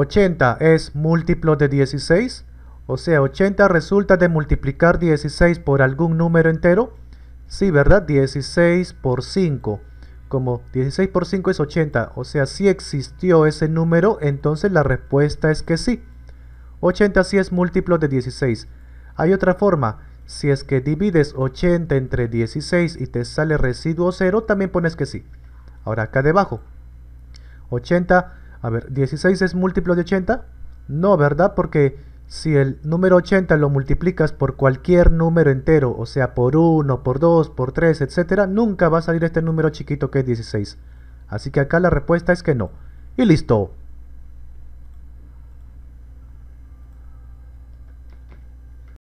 80 es múltiplo de 16, o sea, 80 resulta de multiplicar 16 por algún número entero. Sí, ¿verdad? 16 por 5. Como 16 por 5 es 80, o sea, si existió ese número, entonces la respuesta es que sí. 80 sí es múltiplo de 16. Hay otra forma, si es que divides 80 entre 16 y te sale residuo 0, también pones que sí. Ahora acá debajo, 80 a ver, 16 es múltiplo de 80. No, ¿verdad? Porque si el número 80 lo multiplicas por cualquier número entero, o sea, por 1, por 2, por 3, etc., nunca va a salir este número chiquito que es 16. Así que acá la respuesta es que no. Y listo.